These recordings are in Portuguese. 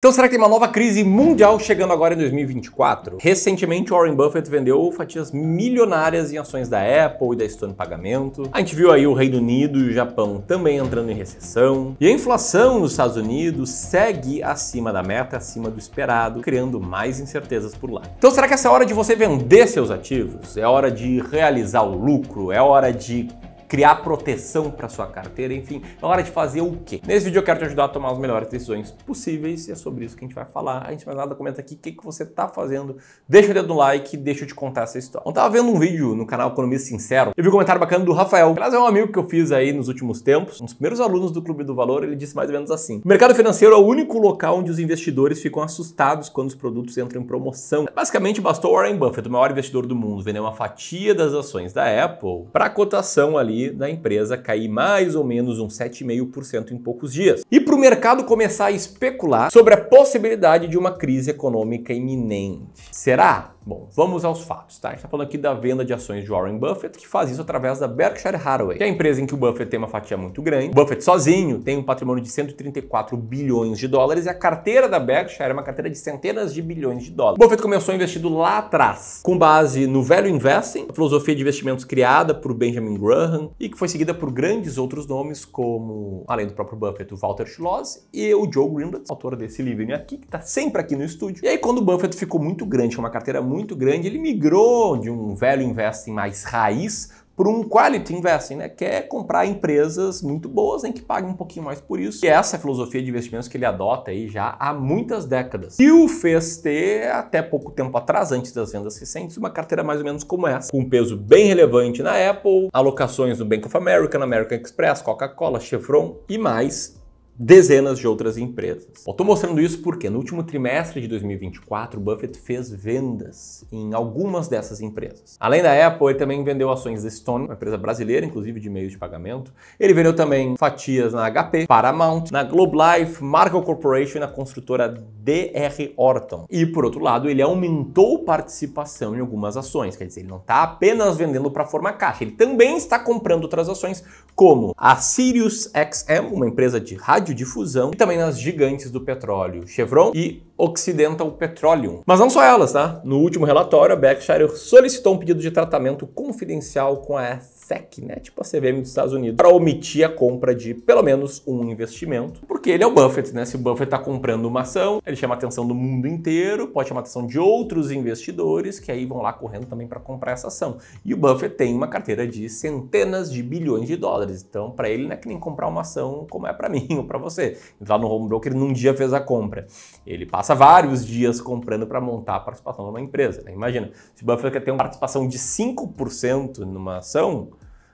Então será que tem uma nova crise mundial chegando agora em 2024? Recentemente, Warren Buffett vendeu fatias milionárias em ações da Apple e da Stone Pagamento. A gente viu aí o Reino Unido e o Japão também entrando em recessão. E a inflação nos Estados Unidos segue acima da meta, acima do esperado, criando mais incertezas por lá. Então será que essa é a hora de você vender seus ativos? É hora de realizar o lucro? É hora de criar proteção para sua carteira, enfim, é hora de fazer o quê? Nesse vídeo eu quero te ajudar a tomar as melhores decisões possíveis e é sobre isso que a gente vai falar. A gente mais nada comenta aqui o que, que você tá fazendo, deixa o dedo no like, deixa eu te contar essa história. Eu tava vendo um vídeo no canal Economista Sincero, eu vi um comentário bacana do Rafael, aliás é um amigo que eu fiz aí nos últimos tempos, um dos primeiros alunos do Clube do Valor, ele disse mais ou menos assim, o mercado financeiro é o único local onde os investidores ficam assustados quando os produtos entram em promoção. Basicamente bastou Warren Buffett, o maior investidor do mundo, vender uma fatia das ações da Apple para a cotação ali aí da empresa cair mais ou menos uns 7,5% em poucos dias. E para o mercado começar a especular sobre a possibilidade de uma crise econômica iminente. Será? Bom, vamos aos fatos, tá? A gente está falando aqui da venda de ações de Warren Buffett, que faz isso através da Berkshire Hathaway, que é a empresa em que o Buffett tem uma fatia muito grande. O Buffett sozinho tem um patrimônio de 134 bilhões de dólares e a carteira da Berkshire é uma carteira de centenas de bilhões de dólares. O Buffett começou investindo lá atrás, com base no Value Investing, a filosofia de investimentos criada por Benjamin Graham e que foi seguida por grandes outros nomes como, além do próprio Buffett, o Walter Schloss e o Joe Greenblatt, autor desse livro aqui, que está sempre aqui no estúdio. E aí quando o Buffett ficou muito grande, com é uma carteira muito muito grande, ele migrou de um velho investing mais raiz para um quality investing, né? que é comprar empresas muito boas em que pague um pouquinho mais por isso. E essa é a filosofia de investimentos que ele adota aí já há muitas décadas. E o fez ter, até pouco tempo atrás, antes das vendas recentes, uma carteira mais ou menos como essa, com um peso bem relevante na Apple, alocações no Bank of America, na American Express, Coca-Cola, Chevron e mais dezenas de outras empresas. Estou mostrando isso porque no último trimestre de 2024, Buffett fez vendas em algumas dessas empresas. Além da Apple, ele também vendeu ações da Stone, uma empresa brasileira, inclusive de meios de pagamento. Ele vendeu também fatias na HP, Paramount, na Globe Life, Marco Corporation e na construtora DR Horton. E por outro lado, ele aumentou participação em algumas ações, quer dizer, ele não está apenas vendendo para formar caixa, ele também está comprando outras ações, como a SiriusXM, uma empresa de rádio radiodifusão e também nas gigantes do petróleo, Chevron e Occidental Petroleum. Mas não só elas, tá? No último relatório, a Berkshire solicitou um pedido de tratamento confidencial com a SEC, né? Tipo a CVM dos Estados Unidos, para omitir a compra de pelo menos um investimento, porque ele é o Buffett, né? Se o Buffett está comprando uma ação, ele chama a atenção do mundo inteiro, pode chamar a atenção de outros investidores que aí vão lá correndo também para comprar essa ação. E o Buffett tem uma carteira de centenas de bilhões de dólares, então para ele não é que nem comprar uma ação como é para mim ou para você. Lá no home broker, num dia fez a compra, ele passa passa vários dias comprando para montar a participação numa empresa. Né? Imagina, se o Buffett quer ter uma participação de 5% numa ação,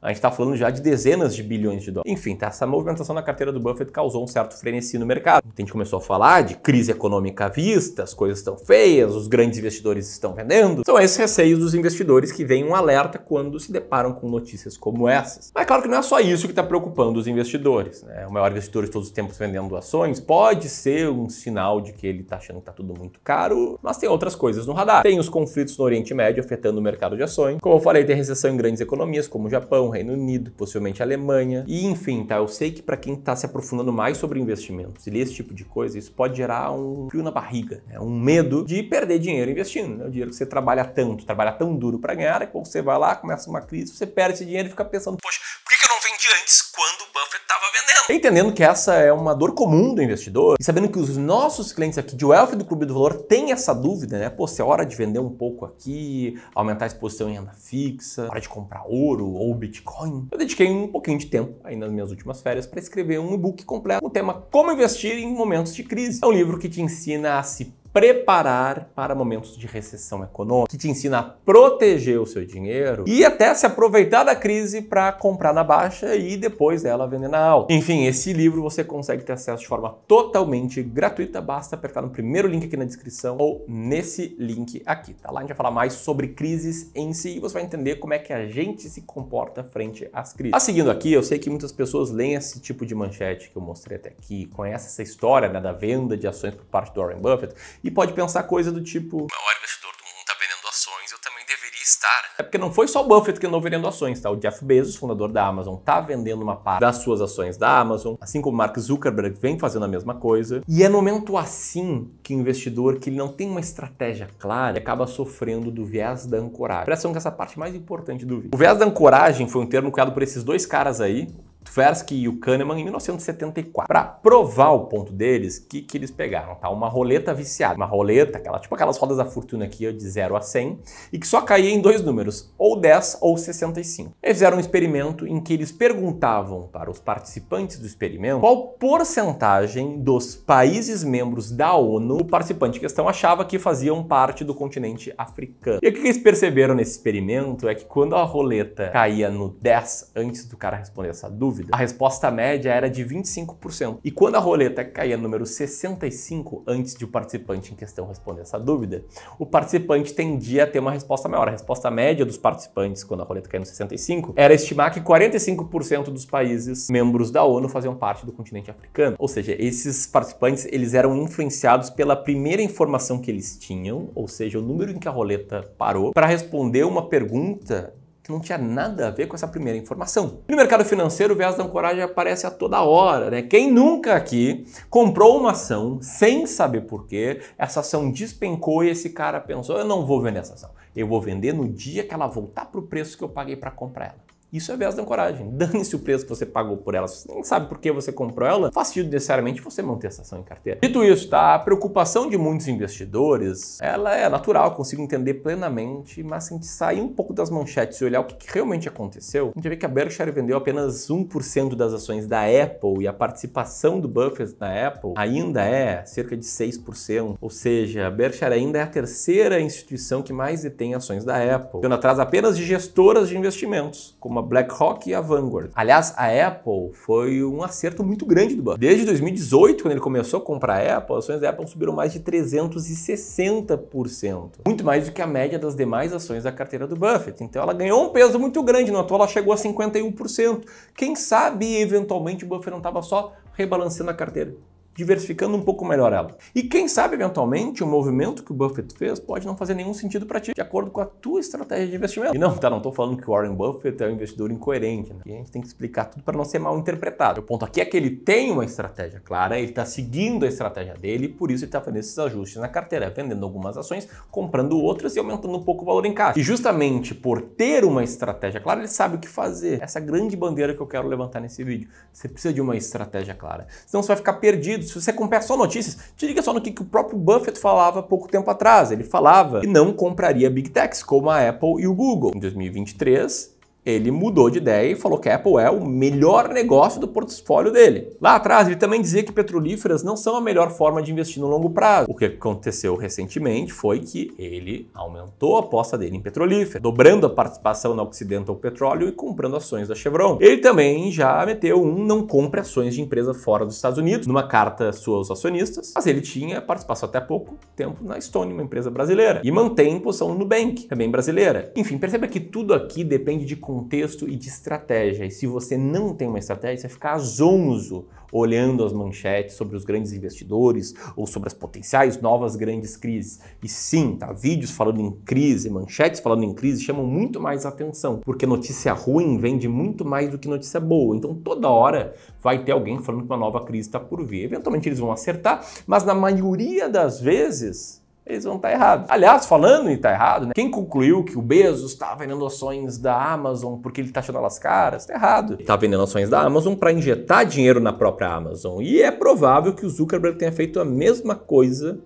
a gente está falando já de dezenas de bilhões de dólares. Enfim, tá, essa movimentação na carteira do Buffett causou um certo frenesi no mercado. A gente começou a falar de crise econômica à vista, as coisas estão feias, os grandes investidores estão vendendo. São então, é esses receios dos investidores que vêm um alerta quando se deparam com notícias como essas. Mas é claro que não é só isso que está preocupando os investidores. Né? O maior investidor de todos os tempos vendendo ações pode ser um sinal de que ele está achando que está tudo muito caro, mas tem outras coisas no radar. Tem os conflitos no Oriente Médio afetando o mercado de ações. Como eu falei, tem recessão em grandes economias como o Japão, Reino Unido, possivelmente Alemanha. E enfim, tá? Eu sei que para quem está se aprofundando mais sobre investimentos e esse tipo de coisa, isso pode gerar um frio na barriga, né? um medo de perder dinheiro investindo. Né? O dinheiro que você trabalha tanto, trabalha tão duro para ganhar, e quando você vai lá, começa uma crise, você perde esse dinheiro e fica pensando, poxa, por que eu não vendi antes quando o Buffett estava vendendo? Tá entendendo que essa é uma dor comum do investidor e sabendo que os nossos clientes aqui de Wealth do Clube do Valor têm essa dúvida, né? Pô, se é hora de vender um pouco aqui, aumentar a exposição em renda fixa, hora de comprar ouro ou Bitcoin Bitcoin, eu dediquei um pouquinho de tempo, aí nas minhas últimas férias, para escrever um e-book completo com o tema Como Investir em Momentos de Crise. É um livro que te ensina a se preparar para momentos de recessão econômica, que te ensina a proteger o seu dinheiro e até se aproveitar da crise para comprar na baixa e depois ela vender na alta. Enfim, esse livro você consegue ter acesso de forma totalmente gratuita, basta apertar no primeiro link aqui na descrição ou nesse link aqui, tá? Lá a gente vai falar mais sobre crises em si e você vai entender como é que a gente se comporta frente às crises. A seguindo aqui, eu sei que muitas pessoas leem esse tipo de manchete que eu mostrei até aqui, conhecem essa história né, da venda de ações por parte do Warren Buffett e pode pensar coisa do tipo. O maior investidor do mundo está vendendo ações, eu também deveria estar. Né? É porque não foi só o Buffett que andou vendendo ações, tá? O Jeff Bezos, fundador da Amazon, tá vendendo uma parte das suas ações da Amazon, assim como Mark Zuckerberg vem fazendo a mesma coisa. E é no momento assim que o investidor que ele não tem uma estratégia clara acaba sofrendo do viés da ancoragem. Presta atenção que essa parte é mais importante do vídeo. O viés da ancoragem foi um termo criado por esses dois caras aí, Tversky e o Kahneman em 1974. Para provar o ponto deles, o que, que eles pegaram? Tá? Uma roleta viciada, uma roleta, aquela, tipo aquelas rodas da fortuna aqui de 0 a 100, e que só caía em dois números, ou 10 ou 65. Eles fizeram um experimento em que eles perguntavam para os participantes do experimento qual porcentagem dos países membros da ONU o participante em questão achava que faziam parte do continente africano. E o que eles perceberam nesse experimento é que quando a roleta caía no 10 antes do cara responder essa dúvida, dúvida. A resposta média era de 25%. E quando a roleta caía no número 65, antes de o participante em questão responder essa dúvida, o participante tendia a ter uma resposta maior. A resposta média dos participantes, quando a roleta caía no 65, era estimar que 45% dos países membros da ONU faziam parte do continente africano. Ou seja, esses participantes eles eram influenciados pela primeira informação que eles tinham, ou seja, o número em que a roleta parou, para responder uma pergunta que não tinha nada a ver com essa primeira informação. No mercado financeiro, o viés da ancoragem aparece a toda hora, né? Quem nunca aqui comprou uma ação sem saber porquê, essa ação despencou e esse cara pensou: eu não vou vender essa ação, eu vou vender no dia que ela voltar para o preço que eu paguei para comprar ela. Isso é viés de ancoragem. Dane-se o preço que você pagou por ela. Se você nem sabe por que você comprou ela, faz sentido necessariamente você manter essa ação em carteira. Dito isso, tá? A preocupação de muitos investidores, ela é natural, consigo entender plenamente, mas se a gente sair um pouco das manchetes e olhar o que, que realmente aconteceu, a gente vê que a Berkshire vendeu apenas 1% das ações da Apple e a participação do Buffett na Apple ainda é cerca de 6%. Ou seja, a Berkshire ainda é a terceira instituição que mais detém ações da Apple, ficando atrás apenas de gestoras de investimentos, como a BlackRock e a Vanguard. Aliás, a Apple foi um acerto muito grande do banco. Desde 2018, quando ele começou a comprar a Apple, as ações da Apple subiram mais de 360%. Muito mais do que a média das demais ações da carteira do Buffett. Então ela ganhou um peso muito grande. No atual ela chegou a 51%. Quem sabe, eventualmente, o Buffett não estava só rebalanceando a carteira diversificando um pouco melhor ela. E quem sabe, eventualmente, o movimento que o Buffett fez pode não fazer nenhum sentido para ti, de acordo com a tua estratégia de investimento. E não, tá, não estou falando que o Warren Buffett é um investidor incoerente, né? E a gente tem que explicar tudo para não ser mal interpretado. O ponto aqui é que ele tem uma estratégia clara, ele está seguindo a estratégia dele, e por isso ele está fazendo esses ajustes na carteira, vendendo algumas ações, comprando outras e aumentando um pouco o valor em caixa. E justamente por ter uma estratégia clara, ele sabe o que fazer. Essa grande bandeira que eu quero levantar nesse vídeo. Você precisa de uma estratégia clara. Senão você vai ficar perdido, se você comprar só notícias, te liga só no que, que o próprio Buffett falava pouco tempo atrás. Ele falava que não compraria big techs como a Apple e o Google. Em 2023, ele mudou de ideia e falou que a Apple é o melhor negócio do portfólio dele. Lá atrás, ele também dizia que petrolíferas não são a melhor forma de investir no longo prazo. O que aconteceu recentemente foi que ele aumentou a aposta dele em petrolífera, dobrando a participação na Occidental Petróleo e comprando ações da Chevron. Ele também já meteu um não compre ações de empresa fora dos Estados Unidos, numa carta sua aos acionistas, mas ele tinha participação até pouco tempo na Stone, uma empresa brasileira, e mantém posição no Nubank, também brasileira. Enfim, perceba que tudo aqui depende de contexto e de estratégia. E se você não tem uma estratégia, você fica zonzo olhando as manchetes sobre os grandes investidores ou sobre as potenciais novas grandes crises. E sim, tá? Vídeos falando em crise, manchetes falando em crise chamam muito mais atenção, porque notícia ruim vende muito mais do que notícia boa. Então toda hora vai ter alguém falando que uma nova crise está por vir. Eventualmente eles vão acertar, mas na maioria das vezes eles vão estar tá errados. Aliás, falando em estar tá errado, né? quem concluiu que o Bezos está vendendo ações da Amazon porque ele está achando elas caras, está errado. Ele está vendendo ações da Amazon para injetar dinheiro na própria Amazon. E é provável que o Zuckerberg tenha feito a mesma coisa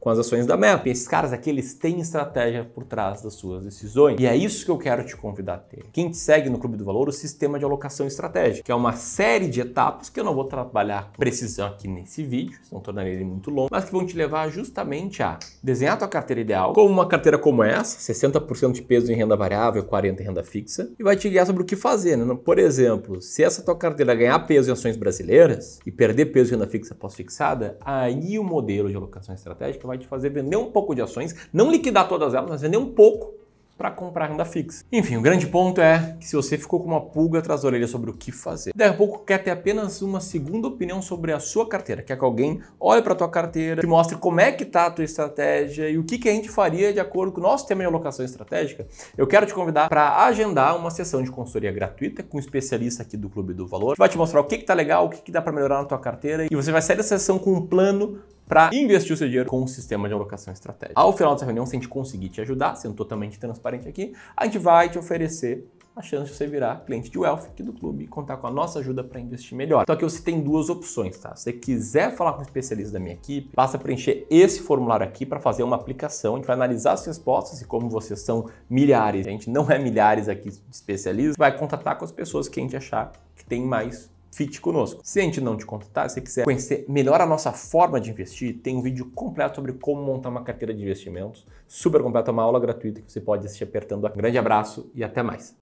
com as ações da Meta. E esses caras aqui, eles têm estratégia por trás das suas decisões. E é isso que eu quero te convidar a ter. Quem te segue no Clube do Valor, o Sistema de Alocação Estratégica, que é uma série de etapas que eu não vou trabalhar precisão aqui nesse vídeo, não tornaria ele muito longo, mas que vão te levar justamente a desenhar a tua carteira ideal, com uma carteira como essa, 60% de peso em renda variável, 40% em renda fixa, e vai te guiar sobre o que fazer. Né? Por exemplo, se essa tua carteira ganhar peso em ações brasileiras e perder peso em renda fixa pós-fixada, aí o modelo de alocação estratégica vai te fazer vender um pouco de ações, não liquidar todas elas, mas vender um pouco para comprar renda fixa. Enfim, o grande ponto é que se você ficou com uma pulga atrás da orelha sobre o que fazer, daqui a pouco quer ter apenas uma segunda opinião sobre a sua carteira, quer que alguém olhe para tua carteira, te mostre como é que tá a tua estratégia e o que, que a gente faria de acordo com o nosso tema de alocação estratégica, eu quero te convidar para agendar uma sessão de consultoria gratuita com um especialista aqui do Clube do Valor, que vai te mostrar o que, que tá legal, o que, que dá para melhorar na tua carteira e você vai sair da sessão com um plano para investir o seu dinheiro com um sistema de alocação estratégica. Ao final dessa reunião, se a gente conseguir te ajudar, sendo totalmente transparente aqui, a gente vai te oferecer a chance de você virar cliente de Wealth aqui do clube e contar com a nossa ajuda para investir melhor. Então aqui você tem duas opções, tá? Se você quiser falar com um especialista da minha equipe, basta preencher esse formulário aqui para fazer uma aplicação. A gente vai analisar as respostas e como vocês são milhares, a gente não é milhares aqui de especialistas, vai contatar com as pessoas que a gente achar que tem mais Fit conosco. Se a gente não te contratar, se quiser conhecer melhor a nossa forma de investir, tem um vídeo completo sobre como montar uma carteira de investimentos, super completo, uma aula gratuita que você pode assistir apertando. Um grande abraço e até mais.